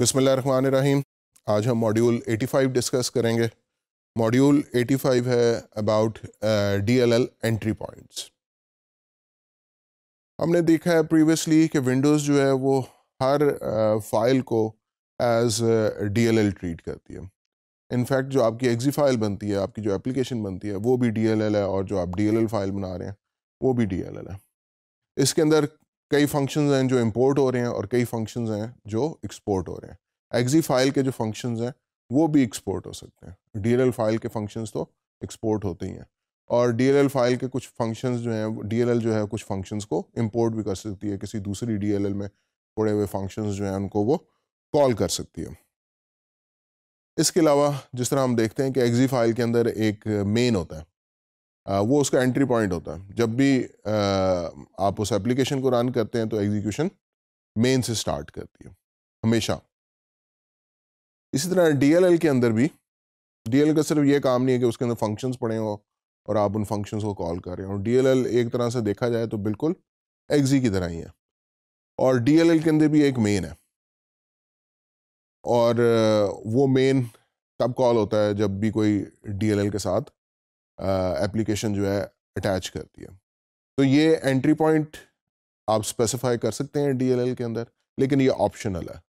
बिसमीम आज हम मॉड्यूल 85 डिस्कस करेंगे मॉड्यूल 85 है अबाउट डीएलएल एंट्री पॉइंट्स हमने देखा है प्रीवियसली कि विंडोज़ जो है वो हर फाइल uh, को एज डीएलएल ट्रीट करती है इनफैक्ट जो आपकी एग्जी फाइल बनती है आपकी जो एप्लीकेशन बनती है वो भी डीएलएल है और जो आप डीएलएल फाइल बना रहे हैं वो भी डीएलएल है इसके अंदर कई फंक्शंस हैं जो इंपोर्ट हो रहे हैं और कई फंक्शंस हैं जो एक्सपोर्ट हो रहे हैं एक्जी फाइल के जो फंक्शंस हैं वो भी एक्सपोर्ट हो सकते हैं डी फाइल के फंक्शंस तो एक्सपोर्ट होते ही हैं और डी फाइल के कुछ फंक्शंस जो हैं डी जो है कुछ फंक्शंस को इम्पोर्ट भी कर सकती है किसी दूसरी डी में पड़े हुए फंक्शंस जो हैं उनको वो कॉल कर सकती है इसके अलावा जिस तरह हम देखते हैं कि एक्जी फाइल के अंदर एक मेन होता है वो उसका एंट्री पॉइंट होता है जब भी आप उस एप्लीकेशन को रन करते हैं तो एग्जीक्यूशन मेन से स्टार्ट करती है हमेशा इसी तरह डीएलएल के अंदर भी डीएलएल का सिर्फ ये काम नहीं है कि उसके अंदर फंक्शंस पड़े हो और आप उन फंक्शंस को कॉल कर रहे हो डीएलएल एक तरह से देखा जाए तो बिल्कुल एग्जी की तरह ही है और डीएलएल के अंदर भी एक मेन है और वो मेन तब कॉल होता है जब भी कोई डीएलएल के साथ एप्लीकेशन जो है अटैच कर दिया तो ये एंट्री पॉइंट आप स्पेसिफाई कर सकते हैं डीएलएल के अंदर लेकिन ये ऑप्शनल है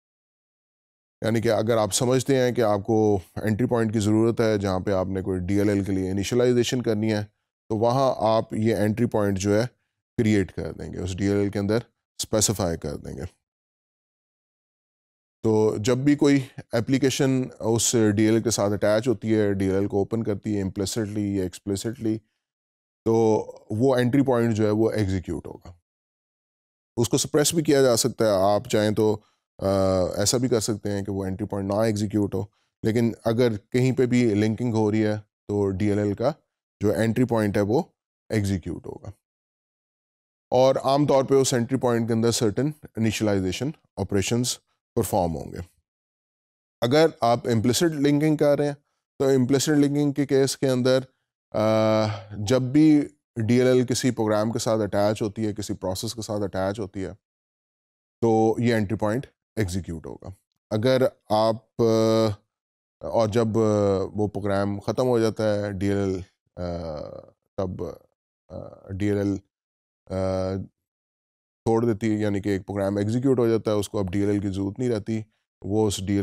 यानी कि अगर आप समझते हैं कि आपको एंट्री पॉइंट की ज़रूरत है जहाँ पे आपने कोई डीएलएल के लिए इनिशलाइजेशन करनी है तो वहाँ आप ये एंट्री पॉइंट जो है क्रिएट कर देंगे उस डी के अंदर स्पेसिफाई कर देंगे तो जब भी कोई एप्लीकेशन उस डी के साथ अटैच होती है डी को ओपन करती है इम्प्लिसिटली या एक्सप्लिसिटली तो वो एंट्री पॉइंट जो है वो एग्जीक्यूट होगा उसको सप्रेस भी किया जा सकता है आप चाहें तो आ, ऐसा भी कर सकते हैं कि वो एंट्री पॉइंट ना एग्जीक्यूट हो लेकिन अगर कहीं पे भी लिंकिंग हो रही है तो डी का जो एंट्री पॉइंट है वो एग्जीक्यूट होगा और आमतौर पे उस एंट्री पॉइंट के अंदर सर्टन इनिशलाइजेशन ऑपरेशंस परफॉर्म होंगे अगर आप इम्प्लिसिट लिंकिंग कर रहे हैं तो इम्प्लिसिट लिंकिंग के केस के अंदर जब भी डीएलएल किसी प्रोग्राम के साथ अटैच होती है किसी प्रोसेस के साथ अटैच होती है तो ये एंट्री पॉइंट एग्जीक्यूट होगा अगर आप और जब वो प्रोग्राम ख़त्म हो जाता है डीएलएल तब डीएलएल छोड़ देती है यानी कि एक प्रोग्राम एग्जीक्यूट हो जाता है उसको अब डी की ज़रूरत नहीं रहती वो उस डी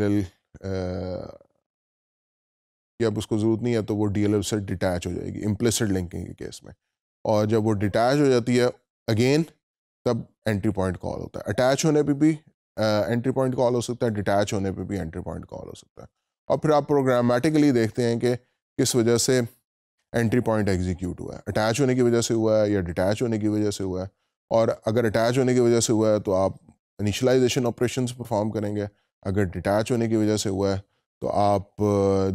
कि अब उसको ज़रूरत नहीं है तो वो डी एल से डिटैच हो जाएगी इम्प्लिसिट लिंकिंग के केस में और जब वो डिटैच हो जाती है अगेन तब एंट्री पॉइंट कॉल होता है अटैच होने पर भी एंट्री पॉइंट कॉल हो सकता है डिटैच होने पर भी एंट्री पॉइंट कॉल हो सकता है और फिर आप प्रोग्रामेटिकली देखते हैं कि किस वजह से एंट्री पॉइंट एग्जीक्यूट हुआ है अटैच होने की वजह से हुआ है या डिटैच होने की वजह से हुआ है और अगर अटैच होने की वजह से हुआ है तो आप इनिशलाइजेशन ऑपरेशन परफॉर्म करेंगे अगर डिटैच होने की वजह से हुआ है तो आप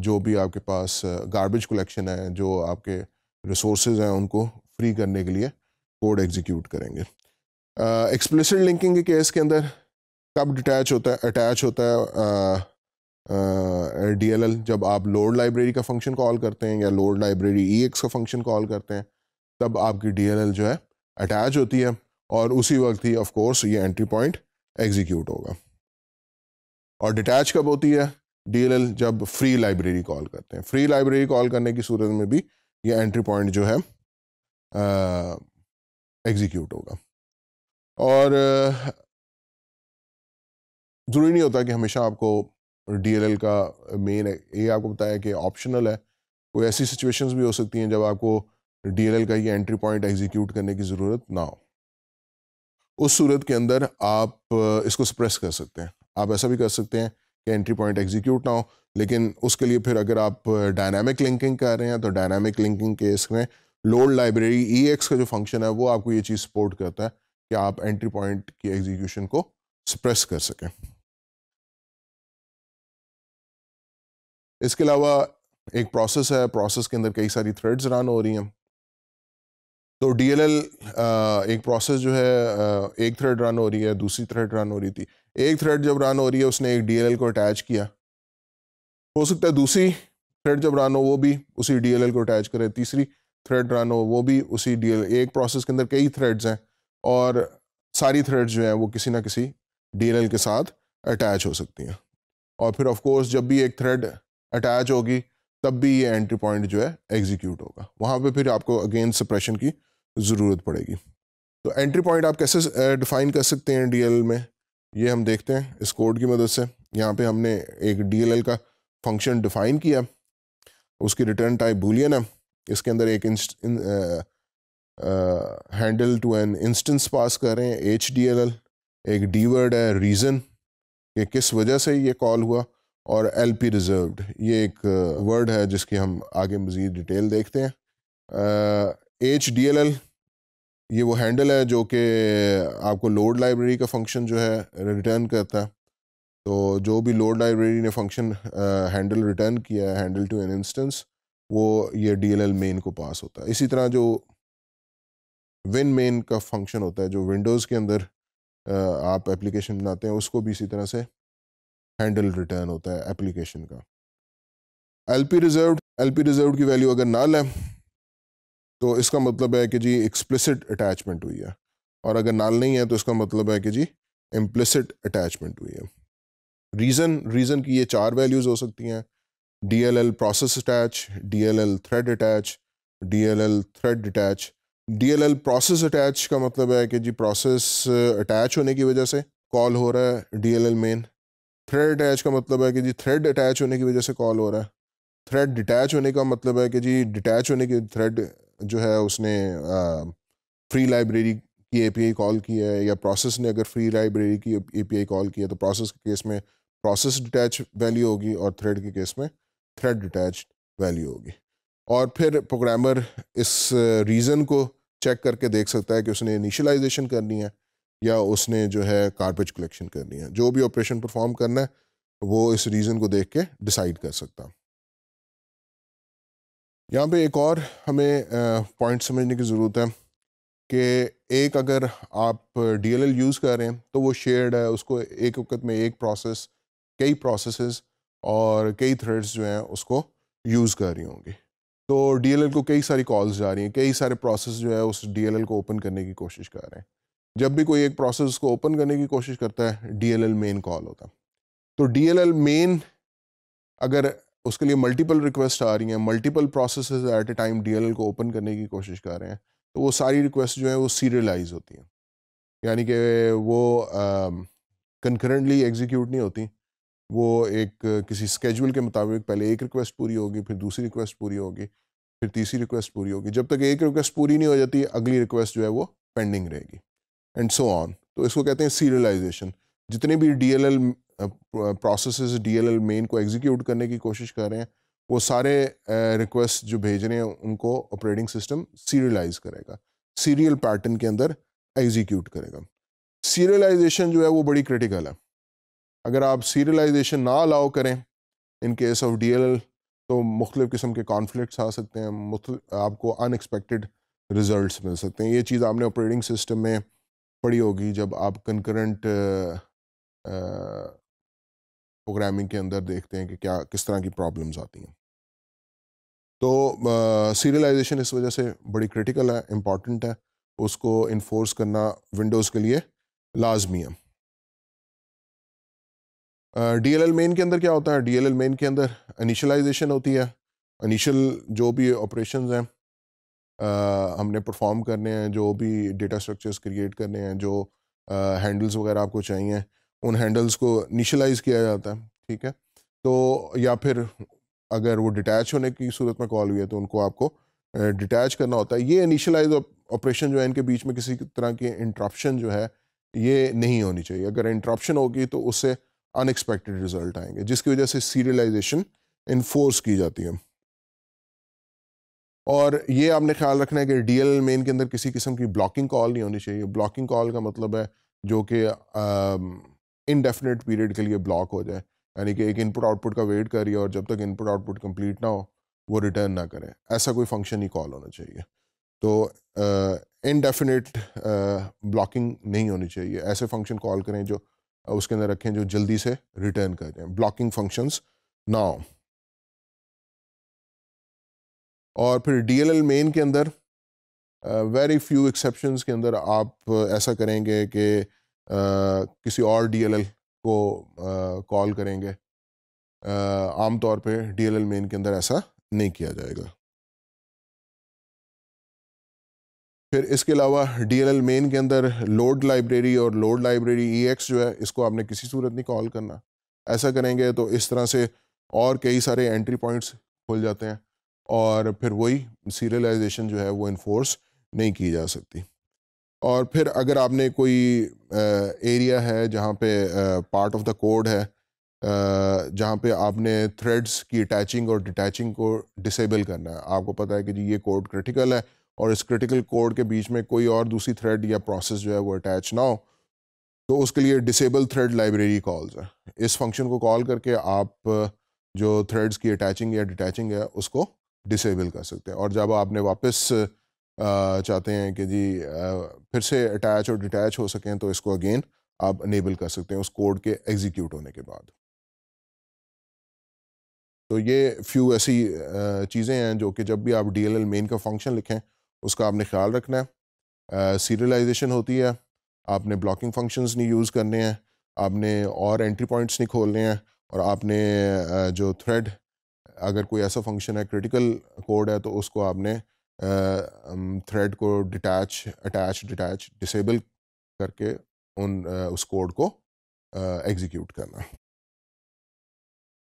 जो भी आपके पास गार्बेज कलेक्शन है जो आपके रिसोर्स हैं उनको फ्री करने के लिए कोड एग्जीक्यूट करेंगे एक्सप्लिसिट लिंकिंग के केस के अंदर कब डिटैच होता है अटैच होता है डी एल एल जब आप लोड लाइब्रेरी का फंक्शन कॉल करते हैं या लोड लाइब्रेरी ई एक्स का फंक्शन कॉल करते हैं तब आपकी डी एल एल जो है अटैच होती है और उसी वक्त ही ऑफ कोर्स ये एंट्री पॉइंट एग्जीक्यूट होगा और डिटैच कब होती है डीएलएल जब फ्री लाइब्रेरी कॉल करते हैं फ्री लाइब्रेरी कॉल करने की सूरत में भी ये एंट्री पॉइंट जो है एग्जीक्यूट होगा और ज़रूरी नहीं होता कि हमेशा आपको डीएलएल का मेन ये आपको बताया कि ऑप्शनल है कोई ऐसी सिचुएशंस भी हो सकती हैं जब आपको डीएलएल का ये एंट्री पॉइंट एग्जीक्यूट करने की ज़रूरत ना हो उस सूरत के अंदर आप इसको सप्रेस कर सकते हैं आप ऐसा भी कर सकते हैं कि एंट्री पॉइंट एग्जीक्यूट ना हो लेकिन उसके लिए फिर अगर आप डायनामिक लिंकिंग कर रहे हैं तो डायनामिक लिंकिंग के इसमें लोड लाइब्रेरी ई एक्स का जो फंक्शन है वो आपको ये चीज़ सपोर्ट करता है कि आप एंट्री पॉइंट की एग्जीक्यूशन को सप्रेस कर सकें इसके अलावा एक प्रोसेस है प्रोसेस के अंदर कई सारी थ्रेड्स रन हो रही हैं तो डी एक प्रोसेस जो है एक थ्रेड रन हो रही है दूसरी थ्रेड रन हो रही थी एक थ्रेड जब रन हो रही है उसने एक डी को अटैच किया हो सकता है दूसरी थ्रेड जब रन हो वो भी उसी डी को अटैच करे तीसरी थ्रेड रन हो वो भी उसी डी एक प्रोसेस के अंदर कई थ्रेड्स हैं और सारी थ्रेड्स जो हैं वो किसी ना किसी डी के साथ अटैच हो सकती हैं और फिर ऑफकोर्स जब भी एक थ्रेड अटैच होगी तब भी ये एंट्री पॉइंट जो है एग्जीक्यूट होगा वहाँ पे फिर आपको अगेन सप्रेशन की ज़रूरत पड़ेगी तो एंट्री पॉइंट आप कैसे डिफाइन कर सकते हैं डीएल में ये हम देखते हैं इस कोड की मदद से यहाँ पे हमने एक डीएलएल का फंक्शन डिफाइन किया उसकी रिटर्न टाइप बूलियन है इसके अंदर एक handle to an instance pass कर रहे हैं एच डी एल एल एक डी वर्ड है रीज़न कि किस वजह से ये कॉल हुआ और एल पी रिज़र्व्ड ये एक वर्ड uh, है जिसकी हम आगे मज़ीद डिटेल देखते हैं एच डी एल एल ये वो हैंडल है जो कि आपको लोड लाइब्रेरी का फंक्शन जो है रिटर्न करता है तो जो भी लोड लाइब्रेरी ने फंक्शन हैंडल रिटर्न किया है हैंडल टू एन इंस्टेंस वो ये डी एल एल मेन को पास होता है इसी तरह जो विन मेन का फंक्शन होता है जो विंडोज़ के अंदर uh, आप एप्लीकेशन बनाते हैं उसको भी इसी तरह से हैंडल रिटर्न होता है एप्लीकेशन का L P reserve L P reserve की वैल्यू अगर नल है तो इसका मतलब है कि जी एक्सप्लिसिट अटैचमेंट हुई है और अगर नाल नहीं है तो इसका मतलब है कि जी इम्प्लिसिट अटैचमेंट हुई है रीज़न रीज़न की ये चार वैल्यूज़ हो सकती हैं D L L process attach D L L thread attach D L L thread attach D L L process attach का मतलब है कि जी प्रोसेस अटैच होने की वजह से कॉल हो रहा है D L L main thread attach का मतलब है कि जी थ्रेड अटैच होने की वजह से कॉल हो रहा है थ्रेड डिटैच होने का मतलब है कि जी डिटैच होने की थ्रेड जो है उसने फ्री लाइब्रेरी की एपीआई कॉल की है या प्रोसेस ने अगर फ्री लाइब्रेरी की एपीआई कॉल की है तो प्रोसेस के केस में प्रोसेस डिटैच वैल्यू होगी और थ्रेड के केस में थ्रेड डिटैच वैल्यू होगी और फिर प्रोग्रामर इस रीज़न को चेक करके देख सकता है कि उसने इनिशलाइजेशन करनी है या उसने जो है कारपेज कलेक्शन करनी है जो भी ऑपरेशन परफॉर्म करना है वो इस रीज़न को देख के डिसाइड कर सकता यहाँ पे एक और हमें पॉइंट समझने की ज़रूरत है कि एक अगर आप डीएलएल यूज़ कर रहे हैं तो वो शेयर्ड है उसको एक वक्त में एक प्रोसेस कई प्रोसेसेस और कई थ्रेड्स जो हैं उसको यूज़ कर रही होंगी तो डीएलएल को कई सारी कॉल्स जा रही हैं कई सारे प्रोसेस जो है उस डीएलएल को ओपन करने की कोशिश कर रहे हैं जब भी कोई एक प्रोसेस को ओपन करने की कोशिश करता है D L L main call होता है तो डी एल एल मेन अगर उसके लिए मल्टीपल रिक्वेस्ट आ रही हैं multiple process at a time D को ओपन करने की कोशिश कर रहे हैं तो वो सारी रिक्वेस्ट जो है वो सीरियलाइज होती हैं यानी कि वो कंकरेंटली uh, एग्जीक्यूट नहीं होती वो एक किसी स्केजूल के मुताबिक पहले एक रिक्वेस्ट पूरी होगी फिर दूसरी रिक्वेस्ट पूरी होगी फिर तीसरी रिक्वेस्ट पूरी होगी जब तक एक रिक्वेस्ट पूरी नहीं हो जाती अगली रिक्वेस्ट जो है वो पेंडिंग रहेगी एंड सो ऑन तो इसको कहते हैं सीरियलाइजेशन जितने भी D L L process D L L main को एग्जीक्यूट करने की कोशिश कर रहे हैं वो सारे रिक्वेस्ट जो भेज रहे हैं उनको ऑपरेटिंग सिस्टम सीरियलाइज करेगा सीरियल पैटर्न के अंदर एग्जीक्यूट करेगा सीरियलाइजेशन जो है वो बड़ी क्रिटिकल है अगर आप सीरियलाइजेशन ना अलाउ करें in case of D L L तो मुख्तलिफ़ किस्म के कॉन्फ्लिक्ट्स आ सकते हैं आपको अनएक्सपेक्टेड रिजल्ट्स मिल सकते हैं ये चीज़ आपने ऑपरेटिंग सिस्टम में पड़ी होगी जब आप कंकरेंट प्रोग्रामिंग के अंदर देखते हैं कि क्या किस तरह की प्रॉब्लम्स आती हैं तो सीरियलाइजेशन इस वजह से बड़ी क्रिटिकल है इम्पॉर्टेंट है उसको इन्फोर्स करना विंडोज़ के लिए लाजमी है डी एल एल मेन के अंदर क्या होता है डी एल एल मेन के अंदर इनिशलाइजेशन होती है इनिशियल जो भी ऑपरेशन हैं हमने परफॉर्म करने हैं जो भी डेटा स्ट्रक्चर्स क्रिएट करने हैं जो हैंडल्स वगैरह आपको चाहिए उन हैंडल्स को निशलाइज किया जाता है ठीक है तो या फिर अगर वो डिटैच होने की सूरत में कॉल हुई है तो उनको आपको डिटैच करना होता है ये इनिशलाइज ऑपरेशन जो है इनके बीच में किसी तरह की इंट्रप्शन जो है ये नहीं होनी चाहिए अगर इंट्रप्शन होगी तो उससे अनएक्सपेक्टेड रिजल्ट आएंगे जिसकी वजह से सीरियलाइजेशन इन्फोर्स की जाती है और ये आपने ख्याल रखना है कि डी एल मेन के अंदर किसी किस्म की ब्लॉकिंग कॉल नहीं होनी चाहिए ब्लॉकिंग कॉल का मतलब है जो कि इनडेफिनेट पीरियड के लिए ब्लॉक हो जाए यानी कि एक इनपुट आउटपुट का वेट करिए और जब तक इनपुट आउटपुट कंप्लीट ना हो वो रिटर्न ना करें ऐसा कोई फंक्शन ही कॉल होना चाहिए तो इनडेफिनेट ब्लॉकिंग नहीं होनी चाहिए ऐसे फंक्शन कॉल करें जो उसके अंदर रखें जो जल्दी से रिटर्न कर दें ब्लॉकिंग फंक्शंस ना हो और फिर डी एल एल मेन के अंदर वेरी फ्यू एक्सेप्शंस के अंदर आप ऐसा करेंगे कि किसी और डी एल एल को कॉल करेंगे आमतौर पे डी एल एल मेन के अंदर ऐसा नहीं किया जाएगा फिर इसके अलावा डी एल एल मेन के अंदर लोड लाइब्रेरी और लोड लाइब्रेरी ई एक्स जो है इसको आपने किसी सूरत नहीं कॉल करना ऐसा करेंगे तो इस तरह से और कई सारे एंट्री पॉइंट्स खुल जाते हैं और फिर वही सीरियलाइजेशन जो है वो इन्फोर्स नहीं की जा सकती और फिर अगर आपने कोई एरिया है जहाँ पे पार्ट ऑफ द कोड है जहाँ पे आपने थ्रेड्स की अटैचिंग और डिटैचिंग को डिसेबल करना है आपको पता है कि जी ये कोड क्रिटिकल है और इस क्रिटिकल कोड के बीच में कोई और दूसरी थ्रेड या प्रोसेस जो है वो अटैच ना हो तो उसके लिए डिसेबल थ्रेड लाइब्रेरी कॉल्स है इस फंक्शन को कॉल करके आप जो थ्रेड्स की अटैचिंग या डिटैचिंग है उसको डिसेबल कर सकते हैं और जब आपने वापस चाहते हैं कि जी फिर से अटैच और डिटैच हो सकें तो इसको अगेन आप अनेबल कर सकते हैं उस कोड के एग्जीक्यूट होने के बाद तो ये फ्यू ऐसी चीज़ें हैं जो कि जब भी आप डी एल एल मेन का फंक्शन लिखें उसका आपने ख्याल रखना है सीरियलाइजेशन होती है आपने ब्लॉकिंग फंक्शंस नहीं यूज़ करने हैं आपने और एंट्री पॉइंट्स नहीं खोलने हैं और आपने जो थ्रेड अगर कोई ऐसा फंक्शन है क्रिटिकल कोड है तो उसको आपने थ्रेड को डिटैच अटैच डिटैच डिसेबल करके उन उस कोड को एग्जीक्यूट करना